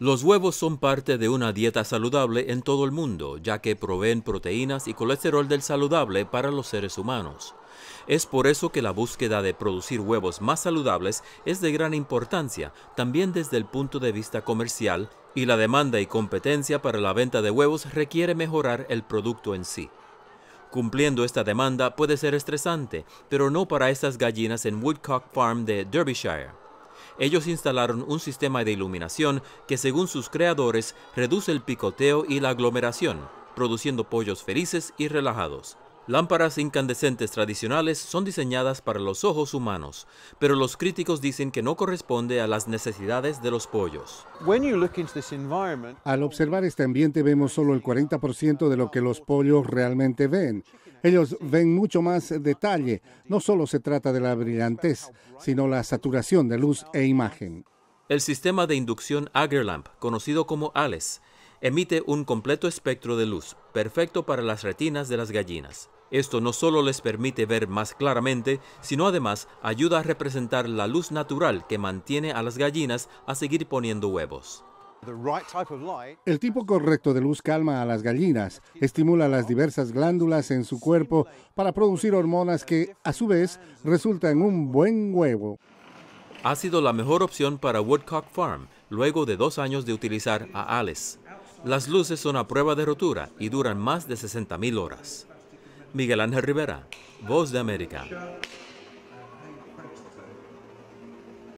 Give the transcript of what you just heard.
Los huevos son parte de una dieta saludable en todo el mundo, ya que proveen proteínas y colesterol del saludable para los seres humanos. Es por eso que la búsqueda de producir huevos más saludables es de gran importancia, también desde el punto de vista comercial, y la demanda y competencia para la venta de huevos requiere mejorar el producto en sí. Cumpliendo esta demanda puede ser estresante, pero no para estas gallinas en Woodcock Farm de Derbyshire. Ellos instalaron un sistema de iluminación que, según sus creadores, reduce el picoteo y la aglomeración, produciendo pollos felices y relajados. Lámparas incandescentes tradicionales son diseñadas para los ojos humanos, pero los críticos dicen que no corresponde a las necesidades de los pollos. Al observar este ambiente vemos solo el 40% de lo que los pollos realmente ven. Ellos ven mucho más detalle. No solo se trata de la brillantez, sino la saturación de luz e imagen. El sistema de inducción Agerlamp, conocido como ALES, emite un completo espectro de luz, perfecto para las retinas de las gallinas. Esto no solo les permite ver más claramente, sino además ayuda a representar la luz natural que mantiene a las gallinas a seguir poniendo huevos. El tipo correcto de luz calma a las gallinas, estimula las diversas glándulas en su cuerpo para producir hormonas que, a su vez, resultan en un buen huevo. Ha sido la mejor opción para Woodcock Farm luego de dos años de utilizar a Alice. Las luces son a prueba de rotura y duran más de 60.000 horas. Miguel Ángel Rivera, Voz de América.